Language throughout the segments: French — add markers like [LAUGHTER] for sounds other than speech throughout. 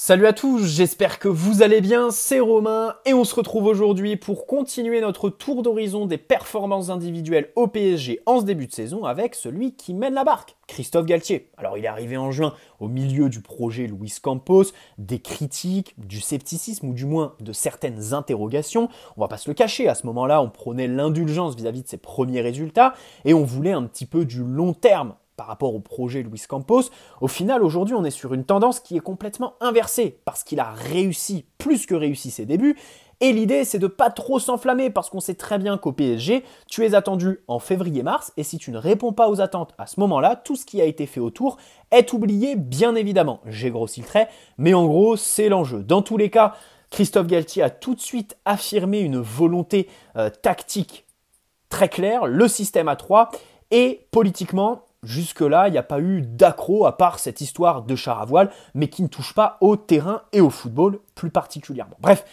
Salut à tous, j'espère que vous allez bien, c'est Romain et on se retrouve aujourd'hui pour continuer notre tour d'horizon des performances individuelles au PSG en ce début de saison avec celui qui mène la barque, Christophe Galtier. Alors il est arrivé en juin au milieu du projet Luis Campos, des critiques, du scepticisme ou du moins de certaines interrogations. On va pas se le cacher, à ce moment-là on prenait l'indulgence vis-à-vis de ses premiers résultats et on voulait un petit peu du long terme par rapport au projet Luis Campos, au final aujourd'hui on est sur une tendance qui est complètement inversée, parce qu'il a réussi, plus que réussi ses débuts, et l'idée, c'est de pas trop s'enflammer parce qu'on sait très bien qu'au PSG, tu es attendu en février-mars et si tu ne réponds pas aux attentes à ce moment-là, tout ce qui a été fait autour est oublié, bien évidemment. J'ai grossi le trait, mais en gros, c'est l'enjeu. Dans tous les cas, Christophe Galtier a tout de suite affirmé une volonté euh, tactique très claire, le système à 3 et politiquement, Jusque-là, il n'y a pas eu d'accro à part cette histoire de char à voile, mais qui ne touche pas au terrain et au football plus particulièrement. Bref,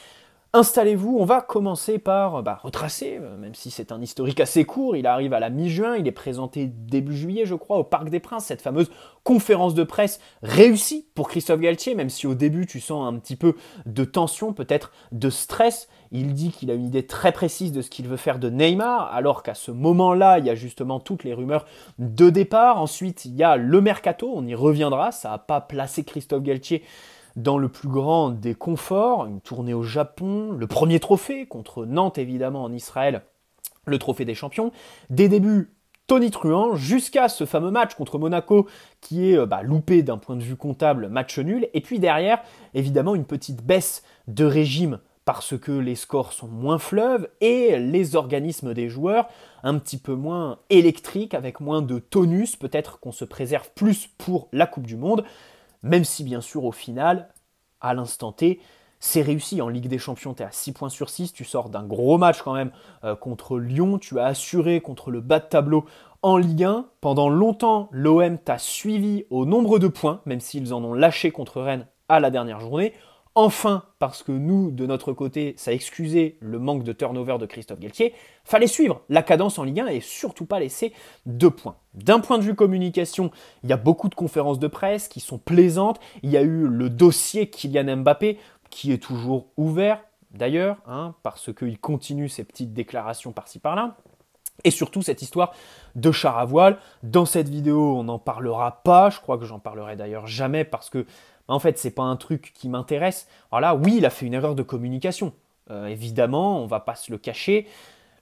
Installez-vous, on va commencer par euh, bah, retracer, euh, même si c'est un historique assez court, il arrive à la mi-juin, il est présenté début juillet je crois au Parc des Princes, cette fameuse conférence de presse réussie pour Christophe Galtier, même si au début tu sens un petit peu de tension, peut-être de stress, il dit qu'il a une idée très précise de ce qu'il veut faire de Neymar, alors qu'à ce moment-là il y a justement toutes les rumeurs de départ, ensuite il y a le mercato, on y reviendra, ça n'a pas placé Christophe Galtier dans le plus grand des conforts, une tournée au Japon, le premier trophée contre Nantes évidemment en Israël, le trophée des champions, des débuts Tony tonitruants jusqu'à ce fameux match contre Monaco qui est euh, bah, loupé d'un point de vue comptable, match nul, et puis derrière évidemment une petite baisse de régime parce que les scores sont moins fleuves et les organismes des joueurs un petit peu moins électriques, avec moins de tonus, peut-être qu'on se préserve plus pour la Coupe du Monde. Même si, bien sûr, au final, à l'instant T, c'est réussi. En Ligue des Champions, tu es à 6 points sur 6, tu sors d'un gros match quand même euh, contre Lyon, tu as assuré contre le bas de tableau en Ligue 1. Pendant longtemps, l'OM t'a suivi au nombre de points, même s'ils en ont lâché contre Rennes à la dernière journée enfin, parce que nous, de notre côté, ça excusait le manque de turnover de Christophe Galtier, fallait suivre la cadence en Ligue 1 et surtout pas laisser deux points. D'un point de vue communication, il y a beaucoup de conférences de presse qui sont plaisantes. Il y a eu le dossier Kylian Mbappé qui est toujours ouvert, d'ailleurs, hein, parce qu'il continue ses petites déclarations par-ci par-là. Et surtout cette histoire de char à voile. Dans cette vidéo, on n'en parlera pas. Je crois que j'en parlerai d'ailleurs jamais parce que en fait, c'est pas un truc qui m'intéresse. Alors là, oui, il a fait une erreur de communication. Euh, évidemment, on va pas se le cacher.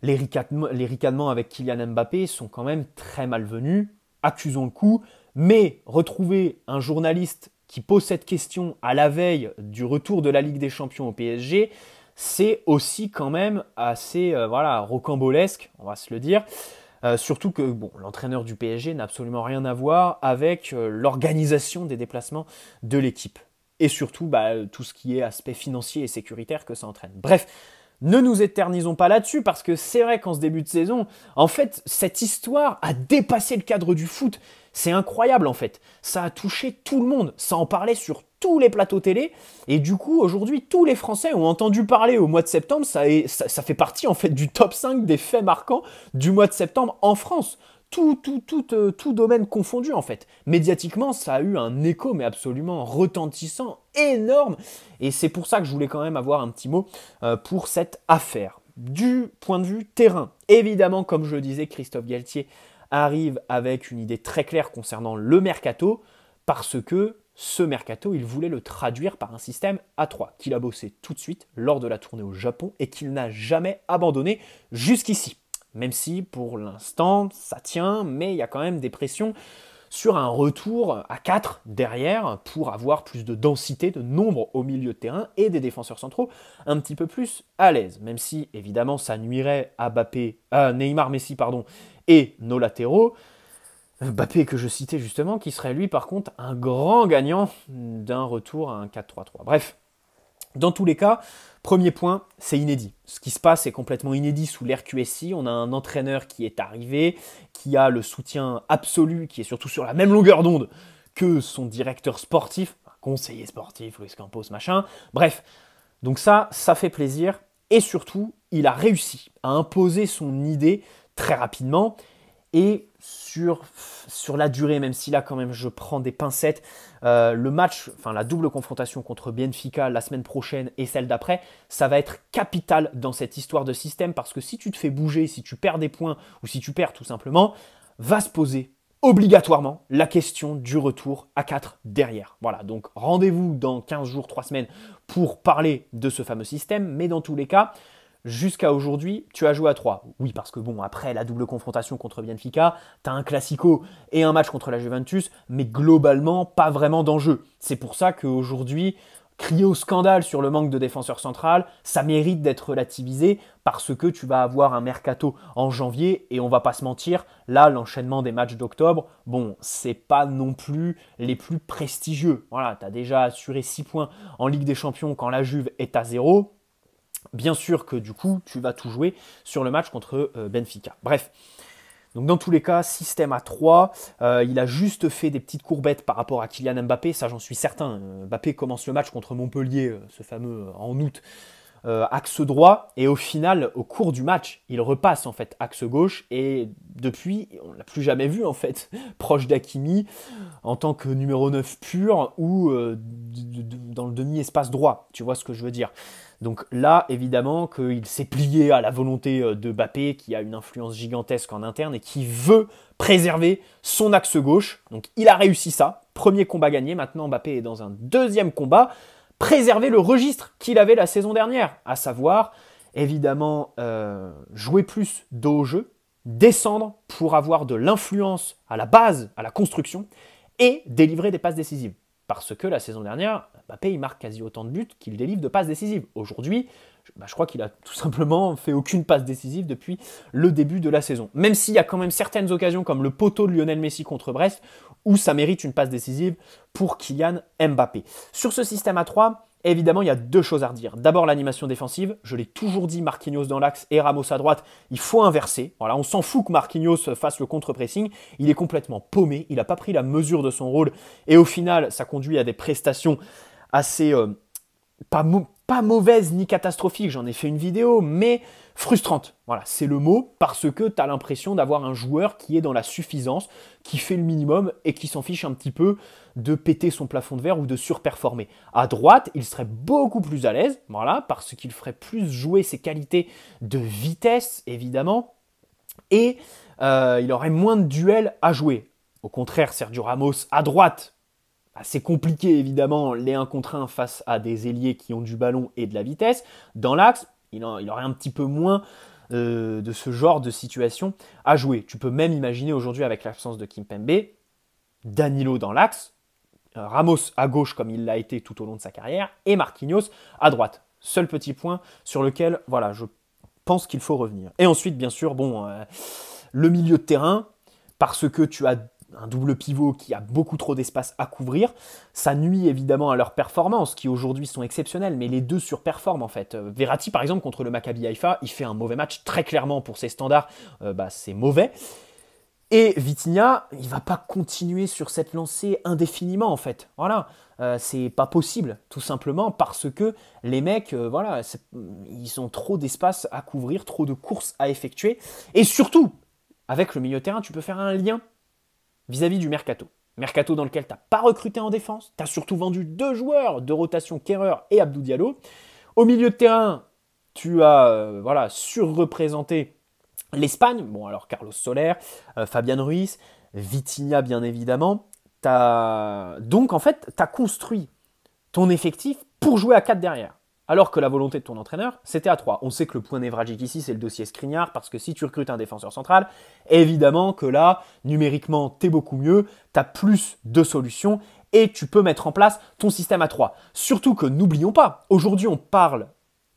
Les ricanements, avec Kylian Mbappé sont quand même très malvenus. Accusons le coup. Mais retrouver un journaliste qui pose cette question à la veille du retour de la Ligue des Champions au PSG, c'est aussi quand même assez euh, voilà rocambolesque, on va se le dire. Euh, surtout que bon, l'entraîneur du PSG n'a absolument rien à voir avec euh, l'organisation des déplacements de l'équipe. Et surtout bah, euh, tout ce qui est aspect financier et sécuritaire que ça entraîne. Bref, ne nous éternisons pas là-dessus parce que c'est vrai qu'en ce début de saison, en fait, cette histoire a dépassé le cadre du foot. C'est incroyable en fait. Ça a touché tout le monde. Ça en parlait sur tous les plateaux télé. Et du coup, aujourd'hui, tous les Français ont entendu parler au mois de septembre. Ça, fait partie en fait du top 5 des faits marquants du mois de septembre en France. Tout, tout, euh, tout, domaine confondu en fait. Médiatiquement, ça a eu un écho, mais absolument retentissant, énorme. Et c'est pour ça que je voulais quand même avoir un petit mot euh, pour cette affaire. Du point de vue terrain, évidemment, comme je le disais, Christophe Galtier arrive avec une idée très claire concernant le mercato, parce que ce mercato, il voulait le traduire par un système à 3, qu'il a bossé tout de suite lors de la tournée au Japon et qu'il n'a jamais abandonné jusqu'ici. Même si pour l'instant ça tient, mais il y a quand même des pressions sur un retour à 4 derrière pour avoir plus de densité, de nombre au milieu de terrain et des défenseurs centraux un petit peu plus à l'aise. Même si évidemment ça nuirait à Bappé, euh, Neymar Messi pardon, et nos latéraux. Bappé que je citais justement, qui serait lui par contre un grand gagnant d'un retour à un 4-3-3. Bref, dans tous les cas, premier point, c'est inédit. Ce qui se passe est complètement inédit sous l'ère QSI. On a un entraîneur qui est arrivé, qui a le soutien absolu, qui est surtout sur la même longueur d'onde que son directeur sportif, conseiller sportif, Luis Campos, machin. Bref, donc ça, ça fait plaisir. Et surtout, il a réussi à imposer son idée très rapidement. Et sur, sur la durée, même si là quand même je prends des pincettes, euh, le match, enfin la double confrontation contre Benfica la semaine prochaine et celle d'après, ça va être capital dans cette histoire de système parce que si tu te fais bouger, si tu perds des points ou si tu perds tout simplement, va se poser obligatoirement la question du retour à 4 derrière. Voilà, donc rendez-vous dans 15 jours, 3 semaines pour parler de ce fameux système, mais dans tous les cas, Jusqu'à aujourd'hui, tu as joué à 3. Oui, parce que bon, après la double confrontation contre Benfica, tu as un classico et un match contre la Juventus, mais globalement, pas vraiment d'enjeu. C'est pour ça qu'aujourd'hui, crier au scandale sur le manque de défenseurs central, ça mérite d'être relativisé parce que tu vas avoir un mercato en janvier et on va pas se mentir, là l'enchaînement des matchs d'octobre, bon, c'est pas non plus les plus prestigieux. Voilà, tu as déjà assuré 6 points en Ligue des Champions quand la Juve est à 0 bien sûr que du coup, tu vas tout jouer sur le match contre euh, Benfica. Bref. Donc dans tous les cas, système à 3, euh, il a juste fait des petites courbettes par rapport à Kylian Mbappé, ça j'en suis certain. Euh, Mbappé commence le match contre Montpellier, ce fameux en août, axe droit et au final au cours du match il repasse en fait axe gauche et depuis on ne l'a plus jamais vu en fait [LAUGHS] proche d'Akimi en tant que numéro 9 pur ou dans le demi-espace droit tu vois ce que je veux dire donc là, évidemment, qu'il s'est plié à la volonté euh, de Bappé, qui a une influence gigantesque en interne et qui veut préserver son axe gauche. Donc il a réussi ça. Premier combat gagné. Maintenant, Bappé est dans un deuxième combat. Préserver le registre qu'il avait la saison dernière, à savoir, évidemment, euh, jouer plus dos au jeu, descendre pour avoir de l'influence à la base, à la construction, et délivrer des passes décisives parce que la saison dernière, Mbappé, marque quasi autant de buts qu'il délivre de passes décisives. Aujourd'hui, je, bah, je crois qu'il a tout simplement fait aucune passe décisive depuis le début de la saison. Même s'il y a quand même certaines occasions, comme le poteau de Lionel Messi contre Brest, où ça mérite une passe décisive pour Kylian Mbappé. Sur ce système à 3, Évidemment, il y a deux choses à redire. D'abord, l'animation défensive. Je l'ai toujours dit, Marquinhos dans l'axe et Ramos à droite. Il faut inverser. Voilà, on s'en fout que Marquinhos fasse le contre-pressing. Il est complètement paumé. Il n'a pas pris la mesure de son rôle. Et au final, ça conduit à des prestations assez. Euh, pas mauvaises ni catastrophiques. J'en ai fait une vidéo, mais frustrante. Voilà, c'est le mot parce que tu as l'impression d'avoir un joueur qui est dans la suffisance, qui fait le minimum et qui s'en fiche un petit peu de péter son plafond de verre ou de surperformer. À droite, il serait beaucoup plus à l'aise, voilà, parce qu'il ferait plus jouer ses qualités de vitesse, évidemment, et euh, il aurait moins de duels à jouer. Au contraire, Sergio Ramos à droite, bah, c'est compliqué évidemment les 1 contre 1 face à des ailiers qui ont du ballon et de la vitesse. Dans l'axe, il, aurait un petit peu moins euh, de ce genre de situation à jouer. Tu peux même imaginer aujourd'hui avec l'absence de Kimpembe, Danilo dans l'axe, euh, Ramos à gauche comme il l'a été tout au long de sa carrière, et Marquinhos à droite. Seul petit point sur lequel voilà, je pense qu'il faut revenir. Et ensuite, bien sûr, bon, euh, le milieu de terrain, parce que tu as un double pivot qui a beaucoup trop d'espace à couvrir. Ça nuit évidemment à leurs performances, qui aujourd'hui sont exceptionnelles, mais les deux surperforment en fait. Euh, Verratti, par exemple, contre le Maccabi Haïfa, il fait un mauvais match très clairement pour ses standards, euh, bah, c'est mauvais. Et Vitinha, il va pas continuer sur cette lancée indéfiniment en fait. Voilà, euh, c'est pas possible, tout simplement parce que les mecs, voilà, ils ont trop d'espace à couvrir, trop de courses à effectuer, et surtout avec le milieu terrain, tu peux faire un lien vis-à-vis du mercato. Mercato dans lequel t'as pas recruté en défense, tu as surtout vendu deux joueurs de rotation, Kerrer et Abdou Diallo. Au milieu de terrain, tu as euh, voilà, surreprésenté l'Espagne. Bon, alors Carlos Soler, euh, Fabian Ruiz, Vitinha, bien évidemment. As... Donc, en fait, tu as construit ton effectif pour jouer à 4 derrière. Alors que la volonté de ton entraîneur, c'était à 3. On sait que le point névragique ici, c'est le dossier Scrignard, parce que si tu recrutes un défenseur central, évidemment que là, numériquement, t'es beaucoup mieux, t'as plus de solutions, et tu peux mettre en place ton système à 3. Surtout que n'oublions pas, aujourd'hui on parle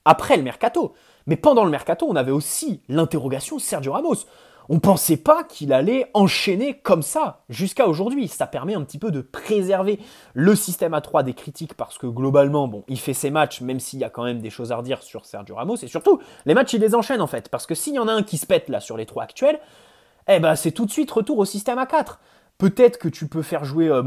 après le mercato, mais pendant le mercato, on avait aussi l'interrogation Sergio Ramos on ne pensait pas qu'il allait enchaîner comme ça jusqu'à aujourd'hui. Ça permet un petit peu de préserver le système à 3 des critiques parce que globalement, bon, il fait ses matchs, même s'il y a quand même des choses à redire sur Sergio Ramos et surtout, les matchs, il les enchaîne en fait. Parce que s'il y en a un qui se pète là sur les trois actuels, eh ben c'est tout de suite retour au système à 4. Peut-être que tu peux faire jouer euh,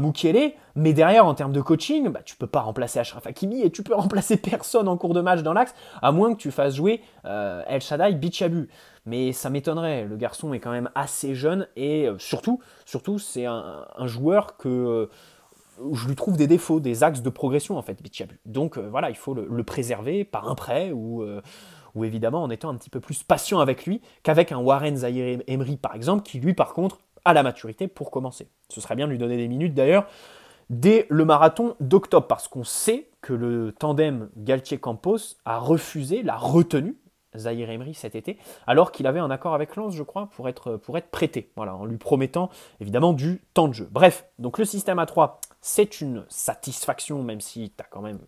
mais derrière, en termes de coaching, bah, tu peux pas remplacer Ashraf Hakimi et tu peux [LAUGHS] remplacer personne en cours de match dans l'axe, à moins que tu fasses jouer euh, El Shaddai Bichabu mais ça m'étonnerait. Le garçon est quand même assez jeune et euh, surtout, surtout c'est un, joueur que euh, je lui trouve des défauts, des axes de progression en fait, Donc euh, voilà, il faut le, préserver par un prêt ou, ou évidemment en étant un petit peu plus patient avec lui qu'avec un Warren Zahir Emery par exemple, qui lui par contre a la maturité pour commencer. Ce serait bien de lui donner des minutes d'ailleurs dès le marathon d'octobre parce qu'on sait que le tandem Galtier-Campos a refusé la retenue Zahir Emery cet été, alors qu'il avait un accord avec Lens, je crois, pour être, pour être prêté, voilà, en lui promettant évidemment du temps de jeu. Bref, donc le système à 3, c'est une satisfaction, même si tu as quand même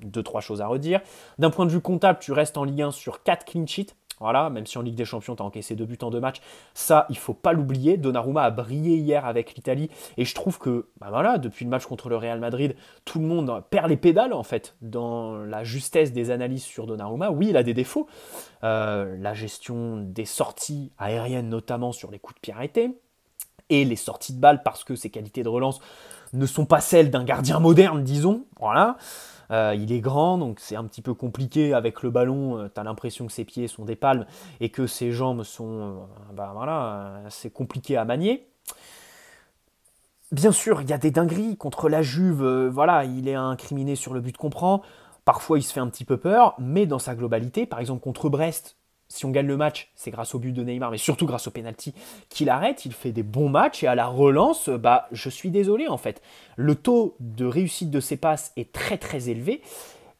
deux, trois choses à redire. D'un point de vue comptable, tu restes en lien sur 4 clean sheets, voilà, même si en Ligue des Champions, tu as encaissé deux buts en deux matchs. Ça, il faut pas l'oublier. Donnarumma a brillé hier avec l'Italie. Et je trouve que, bah voilà, depuis le match contre le Real Madrid, tout le monde perd les pédales, en fait, dans la justesse des analyses sur Donnarumma. Oui, il a des défauts. Euh, la gestion des sorties aériennes, notamment sur les coups de pied arrêtés. Et les sorties de balles, parce que ses qualités de relance ne sont pas celles d'un gardien moderne, disons. Voilà. Euh, il est grand, donc c'est un petit peu compliqué avec le ballon. Euh, tu as l'impression que ses pieds sont des palmes et que ses jambes sont. Euh, bah, voilà, c'est compliqué à manier. Bien sûr, il y a des dingueries contre la Juve. voilà, il est incriminé sur le but qu'on prend. Parfois, il se fait un petit peu peur, mais dans sa globalité, par exemple contre Brest, si on gagne le match, c'est grâce au but de Neymar, mais surtout grâce au penalty qu'il arrête. Il fait des bons matchs et à la relance, bah, je suis désolé en fait. Le taux de réussite de ses passes est très très élevé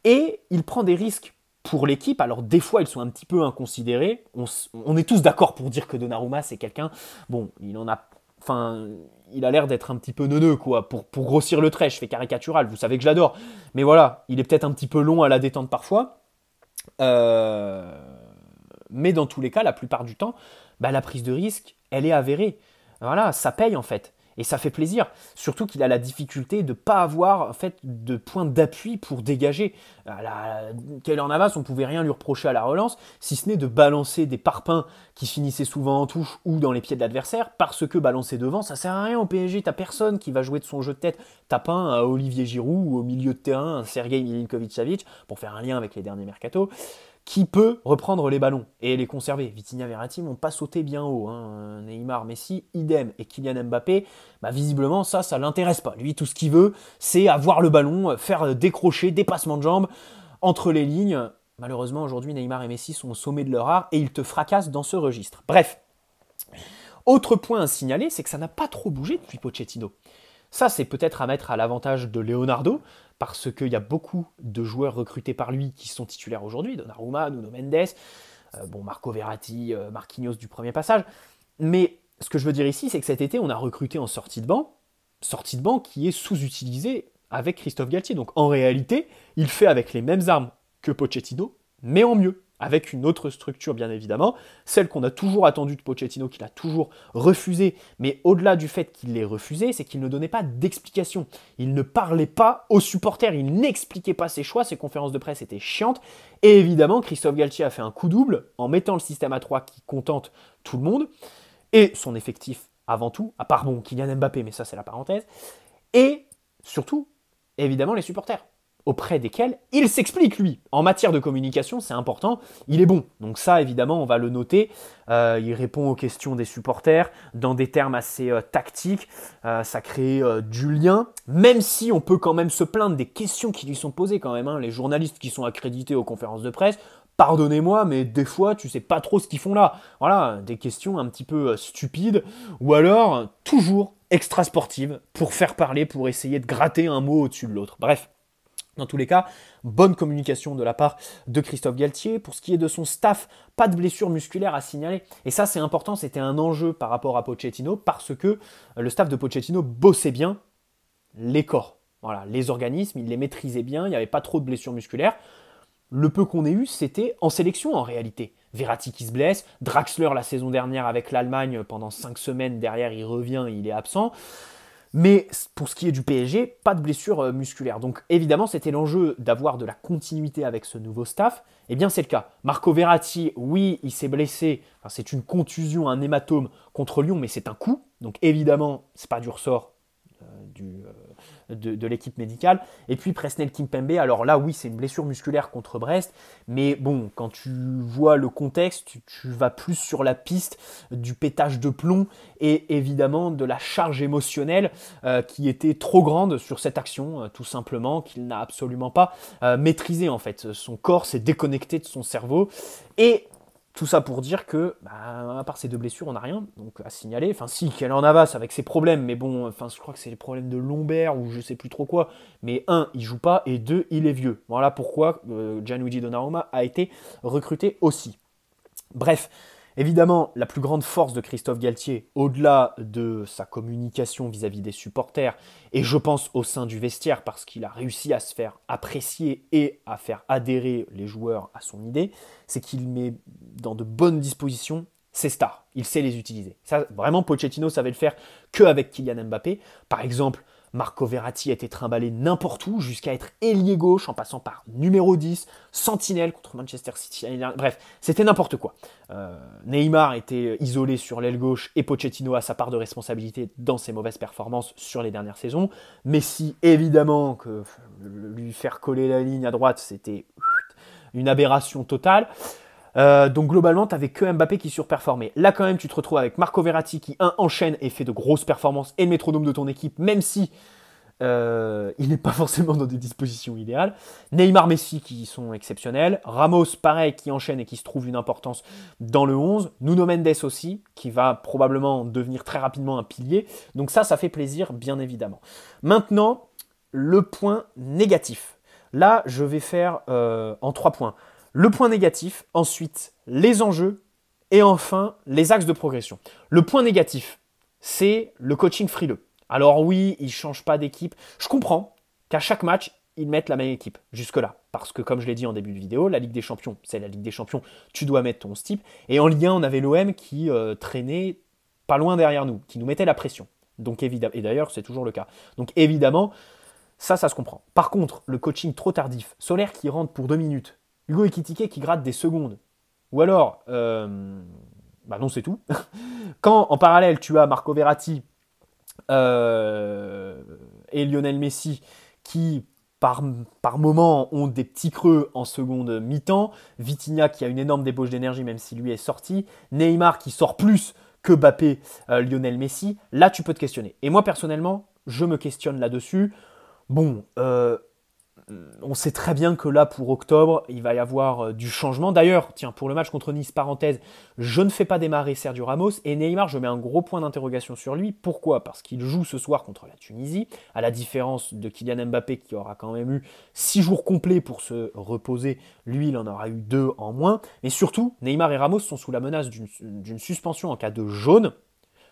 et il prend des risques pour l'équipe. Alors des fois, ils sont un petit peu inconsidérés. On, est tous d'accord pour dire que Donnarumma, c'est quelqu'un. Bon, il en a. Enfin, il a l'air d'être un petit peu neuneux, quoi, pour, pour grossir le trait. Je fais caricatural, vous savez que je l'adore. Mais voilà, il est peut-être un petit peu long à la détente parfois. Euh mais dans tous les cas, la plupart du temps, bah, la prise de risque, elle est avérée. Voilà, ça paye en fait. Et ça fait plaisir. Surtout qu'il a la difficulté de ne pas avoir en fait, de point d'appui pour dégager. Euh, quelle en avance, on pouvait rien lui reprocher à la relance, si ce n'est de balancer des parpaings qui finissaient souvent en touche ou dans les pieds de l'adversaire, parce que balancer devant, ça sert à rien au PSG. T'as personne qui va jouer de son jeu de tête. T'as pas un à Olivier Giroud ou au milieu de terrain un Sergei Milinkovic-Savic, pour faire un lien avec les derniers mercato qui peut reprendre les ballons et les conserver. Vitinha Verratti n'ont pas sauté bien haut. Hein, Neymar, Messi, idem. Et Kylian Mbappé, bah, visiblement, ça, ça l'intéresse pas. Lui, tout ce qu'il veut, c'est avoir le ballon, faire décrocher des de jambes entre les lignes. Malheureusement, aujourd'hui, Neymar et Messi sont au sommet de leur art et ils te fracassent dans ce registre. Bref. Autre point à signaler, c'est que ça n'a pas trop bougé depuis Pochettino. Ça, c'est peut-être à mettre à l'avantage de Leonardo, parce qu'il y a beaucoup de joueurs recrutés par lui qui sont titulaires aujourd'hui, Donnarumma, Nuno Mendes, euh, bon, Marco Verratti, euh, Marquinhos du premier passage. Mais ce que je veux dire ici, c'est que cet été, on a recruté en sortie de banc, sortie de banc qui est sous-utilisée avec Christophe Galtier. Donc en réalité, il fait avec les mêmes armes que Pochettino, mais en mieux avec une autre structure bien évidemment, celle qu'on a toujours attendue de Pochettino, qu'il a toujours refusée, mais au-delà du fait qu'il l'ait refusée, c'est qu'il ne donnait pas d'explication, il ne parlait pas aux supporters, il n'expliquait pas ses choix, ses conférences de presse étaient chiantes, et évidemment Christophe Galtier a fait un coup double en mettant le système à 3 qui contente tout le monde, et son effectif avant tout, à part bon Kylian Mbappé, mais ça c'est la parenthèse, et surtout, évidemment les supporters auprès desquels il s'explique lui. En matière de communication, c'est important, il est bon. Donc ça, évidemment, on va le noter. Euh, il répond aux questions des supporters dans des termes assez euh, tactiques. Euh, ça crée du lien, même si on peut quand même se plaindre des questions qui lui sont posées quand même. Hein. Les journalistes qui sont accrédités aux conférences de presse, pardonnez-moi, mais des fois, tu sais pas trop ce qu'ils font là. Voilà, des questions un petit peu stupides, ou alors toujours extra sportives pour faire parler, pour essayer de gratter un mot au-dessus de l'autre. Bref. Dans tous les cas, bonne communication de la part de Christophe Galtier. Pour ce qui est de son staff, pas de blessure musculaire à signaler. Et ça, c'est important, c'était un enjeu par rapport à Pochettino parce que euh, le staff de Pochettino bossait bien les corps. Voilà, les organismes, il les maîtrisait bien, il n'y avait pas trop de blessures musculaires. Le peu qu'on ait eu, c'était en sélection en réalité. Verratti qui se blesse, Draxler la saison dernière avec l'Allemagne pendant 5 semaines, derrière il revient, il est absent. Mais pour ce qui est du PSG, pas de blessure euh, musculaire. Donc évidemment, c'était l'enjeu d'avoir de la continuité avec ce nouveau staff. Eh bien, c'est le cas. Marco Verratti, oui, il s'est blessé. c'est une contusion, un hématome contre Lyon, mais c'est un coup. Donc évidemment, c'est pas du ressort euh, du, euh, de, l'équipe médicale. Et puis Presnel Kimpembe, alors là oui c'est une blessure musculaire contre Brest, mais bon quand tu vois le contexte, tu, vas plus sur la piste du pétage de plomb et évidemment de la charge émotionnelle euh, qui était trop grande sur cette action, euh, tout simplement, qu'il n'a absolument pas euh, maîtrisé en fait. Son corps s'est déconnecté de son cerveau et tout ça pour dire que, bah, à part ces deux blessures, on n'a rien à signaler. Enfin, si, qu'elle en avance avec ses problèmes, mais bon, enfin, je crois que c'est les problèmes de lombaire ou je sais plus trop quoi. Mais un, il joue pas, et deux, il est vieux. Voilà pourquoi euh, Gianluigi Donnarumma a été recruté aussi. Bref, Évidemment, la plus grande force de Christophe Galtier, au-delà de sa communication vis-à-vis des supporters, et je pense au sein du vestiaire parce qu'il a réussi à se faire apprécier et à faire adhérer les joueurs à son idée, c'est qu'il met dans de bonnes dispositions c'est stars. Il sait les utiliser. Ça, vraiment, Pochettino savait le faire qu'avec avec Kylian Mbappé. Par exemple, Marco Verratti a été trimballé n'importe où, jusqu'à être ailier gauche en passant par numéro 10, sentinelle contre Manchester City. Bref, c'était n'importe quoi. Euh, Neymar était isolé sur l'aile gauche et Pochettino a sa part de responsabilité dans ses mauvaises performances sur les dernières saisons. Messi, évidemment, que lui faire coller la ligne à droite, c'était une aberration totale. Euh, donc globalement, tu que Mbappé qui surperformait. Là quand même, tu te retrouves avec Marco Verratti qui, un, enchaîne et fait de grosses performances et le métronome de ton équipe, même si euh, il n'est pas [LAUGHS] forcément dans des dispositions idéales. Neymar, Messi qui sont exceptionnels. Ramos, pareil, qui enchaîne et qui se trouve une importance dans le 11. Nuno Mendes aussi, qui va probablement devenir très rapidement un pilier. Donc ça, ça fait plaisir, bien évidemment. Maintenant, le point négatif. Là, je vais faire euh, en trois points le point négatif, ensuite les enjeux et enfin les axes de progression. Le point négatif, c'est le coaching frileux. Alors oui, ils ne changent pas d'équipe. Je comprends qu'à chaque match, ils mettent la même équipe jusque-là. Parce que comme je l'ai dit en début de vidéo, la Ligue des Champions, c'est la Ligue des Champions, tu dois mettre ton style Et en lien, on avait l'OM qui euh, traînait pas loin derrière nous, qui nous mettait la pression. Donc évidemment, et d'ailleurs c'est toujours le cas. Donc évidemment, ça, ça se comprend. Par contre, le coaching trop tardif, Solaire qui rentre pour deux minutes, Hugo Ekitike qui gratte des secondes. Ou alors, euh, bah non, c'est tout. [LAUGHS] Quand en parallèle tu as Marco Verratti euh, et Lionel Messi qui par, par moment ont des petits creux en seconde mi-temps, Vitinha qui a une énorme débauche d'énergie même si lui est sorti, Neymar qui sort plus que Bappé, euh, Lionel Messi, là tu peux te questionner. Et moi personnellement, je me questionne là-dessus. Bon, on sait très bien que là, pour octobre, il va y avoir euh, du changement. D'ailleurs, tiens, pour le match contre Nice, parenthèse, je ne fais pas démarrer Sergio Ramos et Neymar, je mets un gros point d'interrogation sur lui. Pourquoi Parce qu'il joue ce soir contre la Tunisie, à la différence de Kylian Mbappé qui aura quand même eu 6 jours complets pour se reposer. Lui, il en aura eu 2 en moins. Mais surtout, Neymar et Ramos sont sous la menace d'une suspension en cas de jaune.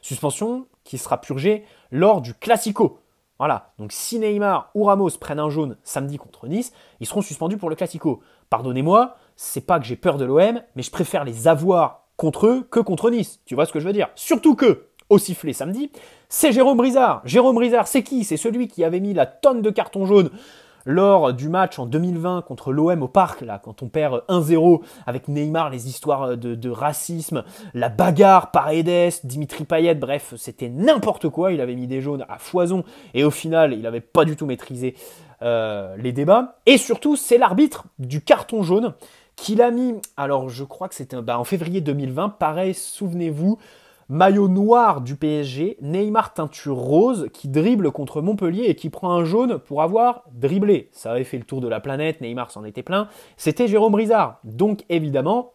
Suspension qui sera purgée lors du Classico. Voilà, donc si Neymar ou Ramos prennent un jaune samedi contre Nice, ils seront suspendus pour le Classico. Pardonnez-moi, c'est pas que j'ai peur de l'OM, mais je préfère les avoir contre eux que contre Nice. Tu vois ce que je veux dire Surtout que, au sifflet samedi, c'est Jérôme Brizard. Jérôme Brizard, c'est qui C'est celui qui avait mis la tonne de cartons jaune lors du match en 2020 contre l'OM au parc, là, quand on perd 1-0 avec Neymar, les histoires euh, de, racisme, la bagarre Edes, Dimitri Payet, bref, c'était n'importe quoi. Il avait mis des jaunes à foison et au final, il n'avait pas du tout maîtrisé euh, les débats. Et surtout, c'est l'arbitre du carton jaune qu'il a mis, alors je crois que c'était bah, en février 2020, pareil, souvenez-vous, Maillot noir du PSG, Neymar teinture rose qui dribble contre Montpellier et qui prend un jaune pour avoir dribblé. Ça avait fait le tour de la planète, Neymar s'en était plein. C'était Jérôme Rizard, Donc évidemment,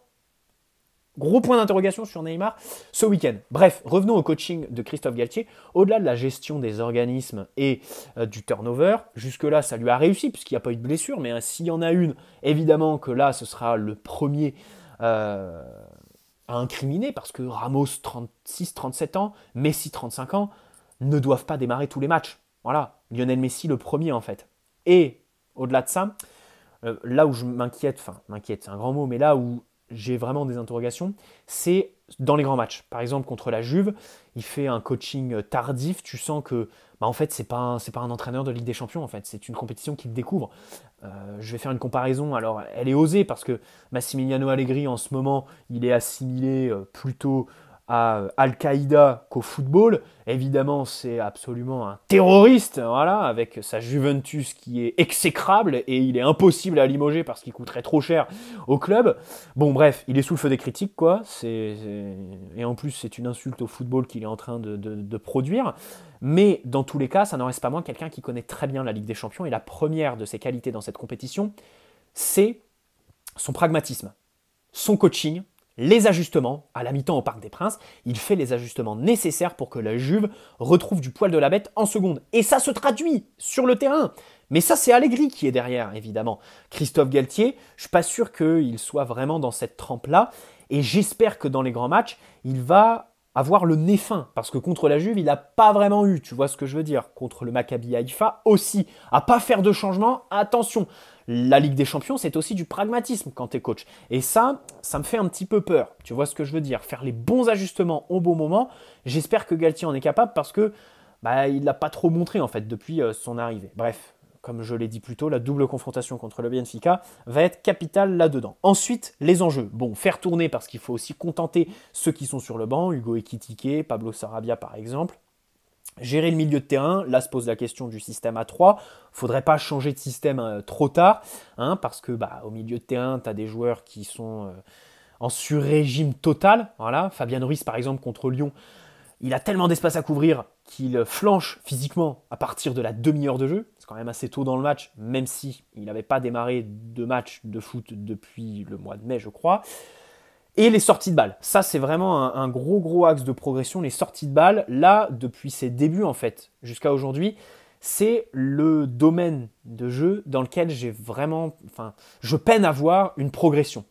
Gros point d'interrogation sur Neymar ce week-end. Bref, revenons au coaching de Christophe Galtier. Au-delà de la gestion des organismes et euh, du turnover, jusque-là, ça lui a réussi puisqu'il n'y a pas eu de blessure. Mais hein, s'il y en a une, évidemment que là, ce sera le premier euh, à incriminer parce que Ramos, 36, 37 ans, Messi, 35 ans, ne doivent pas démarrer tous les matchs. Voilà, Lionel Messi le premier en fait. Et au-delà de ça, euh, là où je m'inquiète, enfin m'inquiète, c'est un grand mot, mais là où j'ai vraiment des interrogations, c'est dans les grands matchs. Par exemple, contre la Juve, il fait un coaching tardif. Tu sens que, bah, en fait, c'est pas, c'est pas un entraîneur de Ligue des Champions. En fait, c'est une compétition qu'il découvre. Euh, je vais faire une comparaison, alors elle est osée parce que Massimiliano Allegri en ce moment, il est assimilé euh, plutôt à Al-Qaïda qu'au football. Évidemment, c'est absolument un terroriste, voilà, avec sa Juventus qui est exécrable et il est impossible à limoger parce qu'il coûterait trop cher au club. Bon, bref, il est sous le feu des critiques, quoi. C'est, et en plus, c'est une insulte au football qu'il est en train de, de produire. Mais dans tous les cas, ça n'en reste pas moins quelqu'un qui connaît très bien la Ligue des Champions et la première de ses qualités dans cette compétition, c'est son pragmatisme, son coaching les ajustements à la mi-temps au Parc des Princes. Il fait les ajustements nécessaires pour que la Juve retrouve du poil de la bête en seconde. Et ça se traduit sur le terrain. Mais ça, c'est Allegri qui est derrière, évidemment. Christophe Galtier, je suis pas sûr qu'il soit vraiment dans cette trempe-là. Et j'espère que dans les grands matchs, il va avoir le nez fin, parce que contre la Juve, il n'a pas vraiment eu, tu vois ce que je veux dire, contre le Maccabi Haïfa aussi, à pas faire de changement, attention, la Ligue des Champions, c'est aussi du pragmatisme quand tu es coach. Et ça, ça me fait un petit peu peur. Tu vois ce que je veux dire Faire les bons ajustements au bon moment. J'espère que Galtier en est capable parce que bah, il l'a pas trop montré en fait depuis euh, son arrivée. Bref, comme je l'ai dit plus tôt, la double confrontation contre le Benfica va être capitale là-dedans. Ensuite, les enjeux. Bon, faire tourner parce qu'il faut aussi contenter ceux qui sont sur le banc, Hugo Ekitike, Pablo Sarabia par exemple. Gérer le milieu de terrain, là se pose la question du système à 3. Faudrait pas changer de système euh, trop tard, hein, parce que bah, au milieu de terrain, tu as des joueurs qui sont euh, en sur-régime total. Voilà. Fabien Norris, par exemple, contre Lyon, il a tellement d'espace à couvrir qu'il flanche physiquement à partir de la demi-heure de jeu. C'est quand même assez tôt dans le match, même si il n'avait pas démarré de match de foot depuis le mois de mai, je crois. Et les sorties de balles. Ça, c'est vraiment un, gros, gros axe de progression. Les sorties de balles, là, depuis ses débuts, en fait, jusqu'à aujourd'hui, c'est le domaine de jeu dans lequel j'ai vraiment. Enfin, je peine à voir une progression.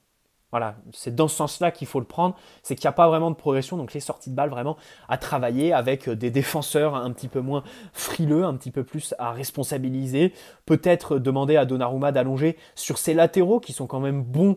Voilà, c'est dans ce sens-là qu'il faut le prendre. C'est qu'il n'y a pas vraiment de progression. Donc, les sorties de balles, vraiment, à travailler avec des défenseurs un petit peu moins frileux, un petit peu plus à responsabiliser. Peut-être demander à Donnarumma d'allonger sur ses latéraux qui sont quand même bons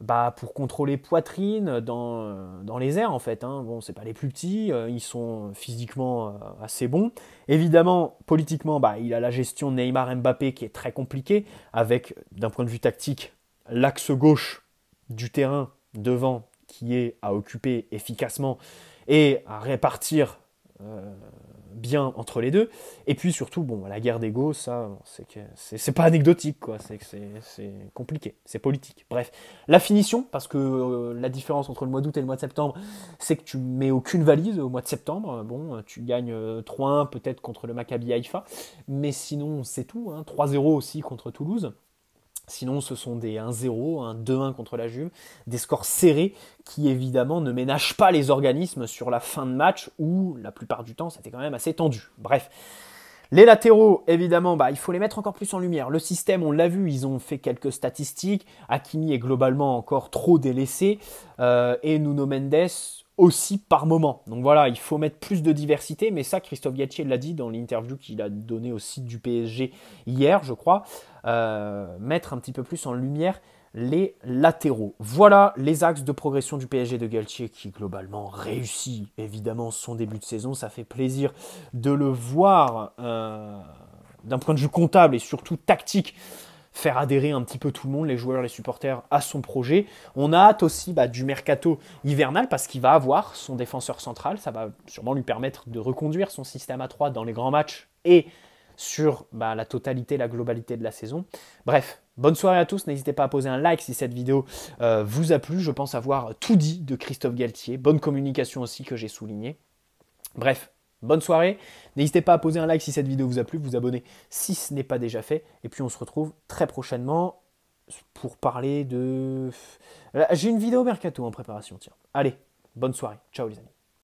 bah, pour contrôler poitrine euh, dans, les airs en fait. Hein. Bon, c'est pas les plus petits, euh, ils sont physiquement euh, assez bons. Évidemment, politiquement, bah, il a la gestion Neymar-Mbappé qui est très compliquée, avec d'un point de vue tactique l'axe gauche du terrain devant qui est à occuper efficacement et à répartir bien entre les deux. Et puis surtout, bon, la guerre d'ego, ça, c'est pas anecdotique, quoi. C'est compliqué, c'est politique. Bref, la finition, parce que euh, la différence entre le mois d'août et le mois de septembre, c'est que tu mets aucune valise au mois de septembre. Bon, euh, tu gagnes 3-1 euh, peut-être contre le Maccabi Haïfa, mais sinon, c'est tout. Hein. 3-0 aussi contre Toulouse. Sinon, ce sont des 1-0, un 2-1 contre la Jume, des scores serrés qui évidemment ne ménagent pas les organismes sur la fin de match où la plupart du temps c'était quand même assez tendu. Bref. Les latéraux, évidemment, bah, il faut les mettre encore plus en lumière. Le système, on l'a vu, ils ont fait quelques statistiques. Hakimi est globalement encore trop délaissé. Euh, et Nuno Mendes, aussi par moment. Donc voilà, il faut mettre plus de diversité, mais ça, Christophe Galtier l'a dit dans l'interview qu'il a donnée au site du PSG hier, je crois, euh, mettre un petit peu plus en lumière les latéraux. Voilà les axes de progression du PSG de Galtier qui globalement réussit évidemment son début de saison. Ça fait plaisir de le voir euh, d'un point de vue comptable et surtout tactique faire adhérer un petit peu tout le monde, les joueurs, les supporters, à son projet. On a hâte aussi bah, du mercato hivernal parce qu'il va avoir son défenseur central. Ça va sûrement lui permettre de reconduire son système à 3 dans les grands matchs et sur bah, la totalité, la globalité de la saison. Bref, bonne soirée à tous. N'hésitez pas à poser un like si cette vidéo euh, vous a plu. Je pense avoir tout dit de Christophe Galtier. Bonne communication aussi que j'ai souligné. Bref, Bonne soirée. N'hésitez pas à poser un like si cette vidéo vous a plu, vous abonner si ce n'est pas déjà fait. Et puis on se retrouve très prochainement pour parler de... J'ai une vidéo mercato en préparation, tiens. Allez, bonne soirée. Ciao les amis.